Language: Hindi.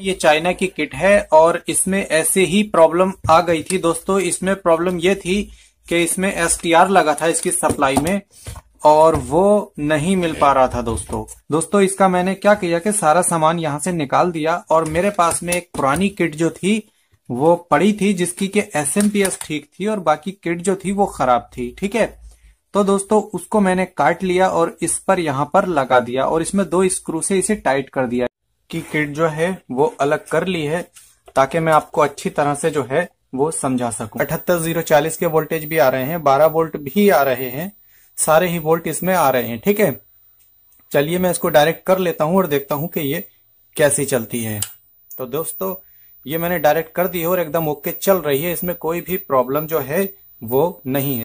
ये चाइना की किट है और इसमें ऐसे ही प्रॉब्लम आ गई थी दोस्तों इसमें प्रॉब्लम ये थी कि इसमें एस लगा था इसकी सप्लाई में और वो नहीं मिल पा रहा था दोस्तों दोस्तों इसका मैंने क्या किया कि सारा सामान यहाँ से निकाल दिया और मेरे पास में एक पुरानी किट जो थी वो पड़ी थी जिसकी पी एस ठीक थी और बाकी किट जो थी वो खराब थी ठीक है तो दोस्तों उसको मैंने काट लिया और इस पर यहाँ पर लगा दिया और इसमें दो स्क्रू से इसे टाइट कर दिया की किट जो है वो अलग कर ली है ताकि मैं आपको अच्छी तरह से जो है वो समझा सकूं अठहत्तर जीरो चालीस के वोल्टेज भी आ रहे हैं बारह वोल्ट भी आ रहे हैं सारे ही वोल्ट इसमें आ रहे हैं ठीक है चलिए मैं इसको डायरेक्ट कर लेता हूं और देखता हूं कि ये कैसी चलती है तो दोस्तों ये मैंने डायरेक्ट कर दी है और एकदम ओके चल रही है इसमें कोई भी प्रॉब्लम जो है वो नहीं है